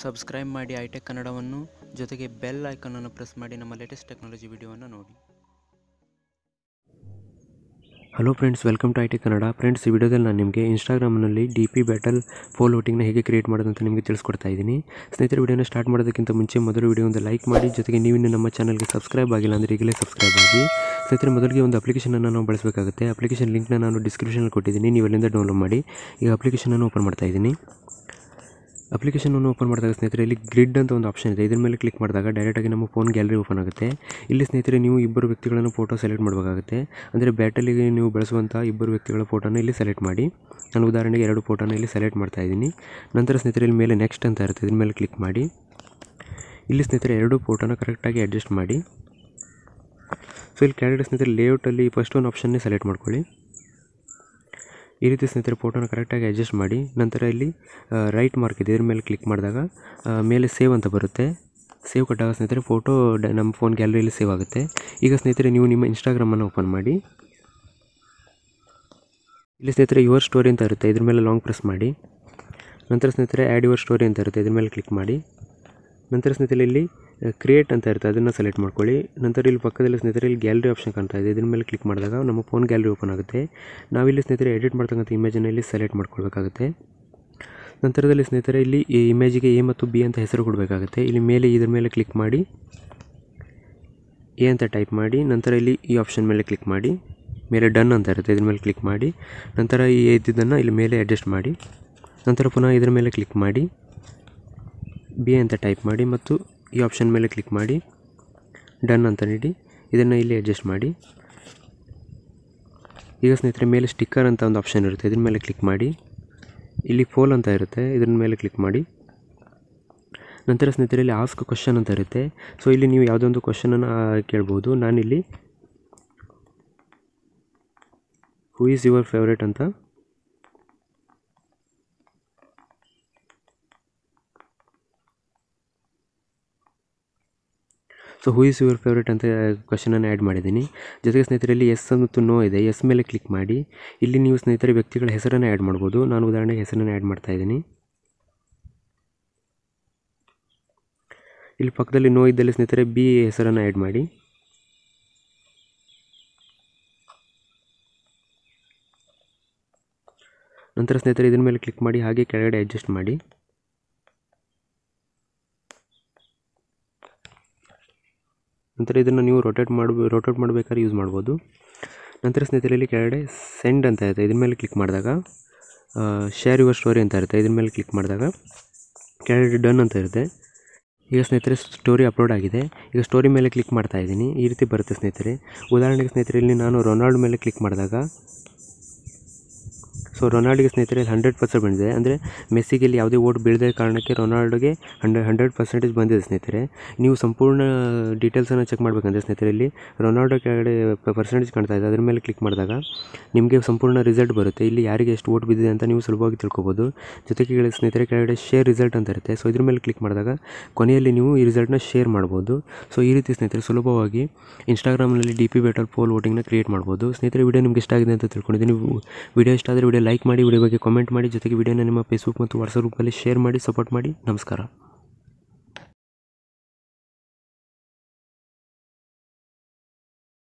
subscribe ಮಾಡಿ hi-tech ಕನ್ನಡವನ್ನು ಜೊತೆಗೆ ಬೆಲ್ ಅನ್ನು ಪ್ರೆಸ್ ಮಾಡಿ ನಮ್ಮ ಲೇಟೆಸ್ಟ್ ಟೆಕ್ನಾಲಜಿ ವಿಡಿಯೋವನ್ನು ನೋಡಿ hello friends welcome to I Kannada friends ಈ ವಿಡಿಯೋದಲ್ಲಿ ನಾನು ನಿಮಗೆ ಇನ್ಸ್ಟಾಗ್ರಾಮ್ನಲ್ಲಿ ಡಿ ಪಿ ಬ್ಯಾಟಲ್ ಫೋಲ್ ವೋಟಿಂಗ್ನ ಹೇಗೆ ಕ್ರಿಯೇಟ್ ಮಾಡೋದಂತ ನಿಮಗೆ ತಿಳಿಸ್ಕೊಡ್ತಾ ಇದ್ದೀನಿ ಸ್ನೇಹಿತರೆ ವಿಡಿಯೋನ ಸ್ಟಾರ್ಟ್ ಮಾಡೋದಕ್ಕಿಂತ ಮುಂಚೆ ಮೊದಲು ವಿಡಿಯೋ ಒಂದು ಲೈಕ್ ಮಾಡಿ ಜೊತೆಗೆ ನೀವಿನ್ನು ನಮ್ಮ ಚಾನಲ್ಗೆ ಸಬ್ಸ್ಕ್ರೈಬ್ ಆಗಿಲ್ಲ ಅಂದರೆ ಈಗಲೇ ಸಬ್ಸ್ಕ್ರೈಬ್ ಆಗಿ ಸ್ನೇಹಿತರೆ ಮೊದಲಿಗೆ ಒಂದು ಅಪ್ಲಿಕೇಶನನ್ನು ನಾವು ಬಳಸಬೇಕಾಗುತ್ತೆ ಅಪ್ಲಿಕೇಶನ್ ಲಿಂಕ್ನ ನಾನು ಡಿಸ್ಕ್ರಿಪ್ಷನಲ್ಲಿ ಕೊಟ್ಟಿದ್ದೀನಿ ನೀವು ಅಲ್ಲಿಂದ ಡೌನ್ಲೋಡ್ ಮಾಡಿ ಈಗ ಅಪ್ಲಿಕೇಶನನ್ನು ಓಪನ್ ಮಾಡ್ತಾ ಇದ್ದೀನಿ ಅಪ್ಲಿಕೇಶನನ್ನು ಓಪನ್ ಮಾಡಿದಾಗ ಸ್ನೇಹಿತರೆ ಇಲ್ಲಿ ಗ್ರಿಡ್ ಅಂತ ಒಂದು ಆಪ್ಷನ್ ಇದೆ ಇದರ ಮೇಲೆ ಕ್ಲಿಕ್ ಮಾಡಿದಾಗ ಡೈರೆಕ್ಟಾಗಿ ನಮ್ಮ ಫೋನ್ ಗ್ಯಾಲರಿ ಓಪನ್ ಆಗುತ್ತೆ ಇಲ್ಲಿ ಸ್ನೇಹಿತರೆ ನೀವು ಇಬ್ಬರು ವ್ಯಕ್ತಿಗಳನ್ನು ಫೋಟೋ ಸೆಲೆಕ್ಟ್ ಮಾಡಬೇಕಾಗುತ್ತೆ ಅಂದರೆ ಬ್ಯಾಟಲಿಗೆ ನೀವು ಬಳಸುವಂಥ ಇಬ್ಬರು ವ್ಯಕ್ತಿಗಳ ಫೋಟೋನ ಇಲ್ಲಿ ಸೆಲೆಕ್ಟ್ ಮಾಡಿ ನಾನು ಉದಾಹರಣೆಗೆ ಎರಡು ಫೋಟೋನ ಇಲ್ಲಿ ಸೆಲೆಕ್ಟ್ ಮಾಡ್ತಾ ಇದ್ದೀನಿ ನಂತರ ಸ್ನೇಹಿತರೆ ಇಲ್ಲಿ ಮೇಲೆ ನೆಕ್ಸ್ಟ್ ಅಂತ ಇರುತ್ತೆ ಇದ್ರ ಮೇಲೆ ಕ್ಲಿಕ್ ಮಾಡಿ ಇಲ್ಲಿ ಸ್ನೇಹಿತರೆ ಎರಡು ಫೋಟೋನ ಕರೆಕ್ಟಾಗಿ ಅಡ್ಜಸ್ಟ್ ಮಾಡಿ ಸೊ ಇಲ್ಲಿ ಕೆಳಗಡೆ ಸ್ನೇಹಿತರೆ ಲೇಔಟಲ್ಲಿ ಫಸ್ಟ್ ಒಂದು ಆಪ್ಷನ್ನೇ ಸೆಲೆಕ್ಟ್ ಮಾಡ್ಕೊಳ್ಳಿ ಈ ರೀತಿ ಸ್ನೇಹಿತರೆ ಫೋಟೋನ ಕರೆಕ್ಟಾಗಿ ಅಡ್ಜಸ್ಟ್ ಮಾಡಿ ನಂತರ ಇಲ್ಲಿ ರೈಟ್ ಮಾರ್ಕ್ ಇದೆ ಇದ್ರ ಮೇಲೆ ಕ್ಲಿಕ್ ಮಾಡಿದಾಗ ಮೇಲೆ ಸೇವ್ ಅಂತ ಬರುತ್ತೆ ಸೇವ್ ಕೊಟ್ಟಾಗ ಸ್ನೇಹಿತರೆ ಫೋಟೋ ನಮ್ಮ ಫೋನ್ ಗ್ಯಾಲರಿಯಲ್ಲಿ ಸೇವ್ ಆಗುತ್ತೆ ಈಗ ಸ್ನೇಹಿತರೆ ನೀವು ನಿಮ್ಮ ಇನ್ಸ್ಟಾಗ್ರಾಮನ್ನು ಓಪನ್ ಮಾಡಿ ಇಲ್ಲಿ ಸ್ನೇಹಿತರೆ ಯುವರ್ ಸ್ಟೋರಿ ಅಂತ ಇರುತ್ತೆ ಇದ್ರ ಮೇಲೆ ಲಾಂಗ್ ಪ್ರೆಸ್ ಮಾಡಿ ನಂತರ ಸ್ನೇಹಿತರೆ ಆ್ಯಡ್ ಯುವರ್ ಸ್ಟೋರಿ ಅಂತ ಇರುತ್ತೆ ಇದ್ರ ಮೇಲೆ ಕ್ಲಿಕ್ ಮಾಡಿ ನಂತರ ಸ್ನೇಹಿತರೆ ಇಲ್ಲಿ ಕ್ರಿಯೇಟ್ ಅಂತ ಇರುತ್ತೆ ಅದನ್ನು ಸೆಲೆಕ್ಟ್ ಮಾಡ್ಕೊಳ್ಳಿ ನಂತರ ಇಲ್ಲಿ ಪಕ್ಕದಲ್ಲಿ ಸ್ನೇಹಿತರೆ ಇಲ್ಲಿ ಗ್ಯಾಲರಿ ಆಪ್ಷನ್ ಕಾಣ್ತಾ ಇದೆ ಇದರ ಮೇಲೆ ಕ್ಲಿಕ್ ಮಾಡಿದಾಗ ನಮ್ಮ ಫೋನ್ ಗ್ಯಾಲರಿ ಓಪನ್ ಆಗುತ್ತೆ ನಾವಿಲ್ಲಿ ಸ್ನೇಹಿತರೆ ಎಡಿಟ್ ಮಾಡ್ತಕ್ಕಂಥ ಇಮೇಜನ್ನು ಇಲ್ಲಿ ಸೆಲೆಕ್ಟ್ ಮಾಡ್ಕೊಳ್ಬೇಕಾಗುತ್ತೆ ನಂತರದಲ್ಲಿ ಸ್ನೇಹಿತರೆ ಇಲ್ಲಿ ಈ ಇಮೇಜಿಗೆ ಎ ಮತ್ತು ಬಿ ಅಂತ ಹೆಸರು ಕೊಡಬೇಕಾಗುತ್ತೆ ಇಲ್ಲಿ ಮೇಲೆ ಇದ್ರ ಮೇಲೆ ಕ್ಲಿಕ್ ಮಾಡಿ ಎ ಅಂತ ಟೈಪ್ ಮಾಡಿ ನಂತರ ಇಲ್ಲಿ ಈ ಆಪ್ಷನ್ ಮೇಲೆ ಕ್ಲಿಕ್ ಮಾಡಿ ಮೇಲೆ ಡನ್ ಅಂತ ಇರುತ್ತೆ ಇದ್ರ ಮೇಲೆ ಕ್ಲಿಕ್ ಮಾಡಿ ನಂತರ ಈ ಇದ್ದಿದ್ದನ್ನು ಇಲ್ಲಿ ಮೇಲೆ ಅಡ್ಜಸ್ಟ್ ಮಾಡಿ ನಂತರ ಪುನಃ ಇದರ ಮೇಲೆ ಕ್ಲಿಕ್ ಮಾಡಿ ಬಿ ಅಂತ ಟೈಪ್ ಮಾಡಿ ಮತ್ತು ಈ ಆಪ್ಷನ್ ಮೇಲೆ ಕ್ಲಿಕ್ ಮಾಡಿ ಡನ್ ಅಂತ ನೀಡಿ ಇದನ್ನು ಇಲ್ಲಿ ಅಡ್ಜಸ್ಟ್ ಮಾಡಿ ಈಗ ಸ್ನೇಹಿತರೆ ಮೇಲೆ ಸ್ಟಿಕ್ಕರ್ ಅಂತ ಒಂದು ಆಪ್ಷನ್ ಇರುತ್ತೆ ಇದ್ರ ಮೇಲೆ ಕ್ಲಿಕ್ ಮಾಡಿ ಇಲ್ಲಿ ಫೋಲ್ ಅಂತ ಇರುತ್ತೆ ಇದ್ರ ಮೇಲೆ ಕ್ಲಿಕ್ ಮಾಡಿ ನಂತರ ಸ್ನೇಹಿತರೆ ಇಲ್ಲಿ ಆಸ್ಕ್ ಕ್ವಶನ್ ಅಂತ ಇರುತ್ತೆ ಸೊ ಇಲ್ಲಿ ನೀವು ಯಾವುದೊಂದು ಕ್ವಶನನ್ನು ಕೇಳ್ಬೋದು ನಾನಿಲ್ಲಿ ಹೂ ಈಸ್ ಯುವರ್ ಫೇವ್ರೇಟ್ ಅಂತ so who is your favourite ಅಂತ ಕ್ವಶನನ್ನು ಆ್ಯಡ್ ಮಾಡಿದ್ದೀನಿ ಜೊತೆಗೆ ಸ್ನೇಹಿತರಲ್ಲಿ ಎಸ್ ಮತ್ತು ನೋ ಇದೆ ಎಸ್ ಮೇಲೆ ಕ್ಲಿಕ್ ಮಾಡಿ ಇಲ್ಲಿ ನೀವು ಸ್ನೇಹಿತರ ವ್ಯಕ್ತಿಗಳ ಹೆಸರನ್ನು ಆ್ಯಡ್ ಮಾಡ್ಬೋದು ನಾನು ಉದಾಹರಣೆಗೆ ಹೆಸರನ್ನು ಆ್ಯಡ್ ಮಾಡ್ತಾ ಇದ್ದೀನಿ ಇಲ್ಲಿ ಪಕ್ಕದಲ್ಲಿ ನೋ ಇದ್ದಲ್ಲಿ ಸ್ನೇಹಿತರೆ ಬಿ ಹೆಸರನ್ನು ಆ್ಯಡ್ ಮಾಡಿ ನಂತರ ಸ್ನೇಹಿತರೆ ಇದ್ರ ಮೇಲೆ ಕ್ಲಿಕ್ ಮಾಡಿ ಹಾಗೆ ಕೆಳಗಡೆ ಅಡ್ಜಸ್ಟ್ ಮಾಡಿ ನಂತರ ಇದನ್ನು ನೀವು ರೊಟೇಟ್ ಮಾಡಿ ರೊಟೇಟ್ ಮಾಡಬೇಕಾದ್ರೆ ಯೂಸ್ ಮಾಡ್ಬೋದು ನಂತರ ಸ್ನೇಹಿತರಲ್ಲಿ ಇಲ್ಲಿ ಕೆಳಗಡೆ ಸೆಂಡ್ ಅಂತ ಇರುತ್ತೆ ಇದ್ರ ಮೇಲೆ ಕ್ಲಿಕ್ ಮಾಡಿದಾಗ ಶೇರ್ ಯುವರ್ ಸ್ಟೋರಿ ಅಂತ ಇರುತ್ತೆ ಇದ್ರ ಮೇಲೆ ಕ್ಲಿಕ್ ಮಾಡಿದಾಗ ಕೆಳಗಡೆ ಡನ್ ಅಂತ ಇರುತ್ತೆ ಈಗ ಸ್ನೇಹಿತರೆ ಸ್ಟೋರಿ ಅಪ್ಲೋಡ್ ಆಗಿದೆ ಈಗ ಸ್ಟೋರಿ ಮೇಲೆ ಕ್ಲಿಕ್ ಮಾಡ್ತಾ ಇದ್ದೀನಿ ಈ ರೀತಿ ಬರುತ್ತೆ ಸ್ನೇಹಿತರೆ ಉದಾಹರಣೆಗೆ ಸ್ನೇಹಿತರೆ ಇಲ್ಲಿ ನಾನು ರೊನಾಲ್ಡ್ ಮೇಲೆ ಕ್ಲಿಕ್ ಮಾಡಿದಾಗ ಸೊ ರೊನಾಲ್ಡ್ಗೆ ಸ್ನೇಹಿತರೆ ಇಲ್ಲಿ ಹಂಡ್ರೆಡ್ ಪರ್ಸೆಂಟ್ ಬಂದಿದೆ ಅಂದರೆ ಮೆಸ್ಸಿಗೆ ಇಲ್ಲಿ ಯಾವುದೇ ಓಟ್ ಬೀಳದ ಕಾರಣಕ್ಕೆ ರೊನಾಲ್ಡೋಗೆ ಹಂಡ್ರೆ ಹಂಡ್ರೆಡ್ ಪರ್ಸೆಂಟೇಜ್ ಬಂದಿದೆ ಸ್ನೇಹಿತರೆ ನೀವು ಸಂಪೂರ್ಣ ಡೀಟೇಲ್ಸನ್ನು ಚೆಕ್ ಮಾಡಬೇಕಂದ್ರೆ ಸ್ನೇಹಿತರೆ ಇಲ್ಲಿ ರೊನಾಲ್ಡೋ ಕೆಳಗಡೆ ಪರ್ಸೆಂಟೇಜ್ ಕಾಣ್ತಾ ಇದೆ ಅದ್ರ ಮೇಲೆ ಕ್ಲಿಕ್ ಮಾಡಿದಾಗ ನಿಮಗೆ ಸಂಪೂರ್ಣ ರಿಸಲ್ಟ್ ಬರುತ್ತೆ ಇಲ್ಲಿ ಯಾರಿಗೆ ಎಷ್ಟು ಓಟ್ ಬಿದ್ದಿದೆ ಅಂತ ನೀವು ಸುಲಭವಾಗಿ ತಿಳ್ಕೊಬೋದು ಜೊತೆಗೆ ಸ್ನೇಹಿತರೆ ಕೆಳಗಡೆ ಶೇರ್ ರಿಸಲ್ಟ್ ಅಂತ ಇರುತ್ತೆ ಸೊ ಇದ್ರ ಮೇಲೆ ಕ್ಲಿಕ್ ಮಾಡಿದಾಗ ಕೊನೆಯಲ್ಲಿ ನೀವು ಈ ರಿಸಲ್ಟ್ನ ಶೇರ್ ಮಾಡ್ಬೋದು ಸೊ ಈ ರೀತಿ ಸ್ನೇಹಿತರೆ ಸುಲಭವಾಗಿ ಇನ್ಸ್ಟಾಗ್ರಾಮ್ನಲ್ಲಿ ಡಿ ಪಿ ಬೆಟಲ್ ಪೋಲ್ ವೋಟಿಂಗ್ನ ಕ್ರಿಯೇಟ್ ಮಾಡ್ಬೋದು ಸ್ನೇಹಿತರೆ ವಿಡಿಯೋ ನಿಮ್ಗೆ ಇಷ್ಟ ಆಗಿದೆ ಅಂತ ತಿಳ್ಕೊಂಡಿದ್ದೀನಿ ವಿಡಿಯೋ ಇಷ್ಟ ಆದರೆ ವಿಡಿಯೋ ಲೈಕ್ ಮಾಡಿ ವಿಡಿಯೋ ಬಗ್ಗೆ ಕಾಮೆಂಟ್ ಮಾಡಿ ಜೊತೆಗೆ ವಿಡಿಯೋನ ನಿಮ್ಮ ಫೇಸ್ಬುಕ್ ಮತ್ತು ವಾಟ್ಸಪ್ ಗ್ರೂಪಲ್ಲಿ ಶೇರ್ ಮಾಡಿ ಸಪೋರ್ಟ್ ಮಾಡಿ ನಮಸ್ಕಾರ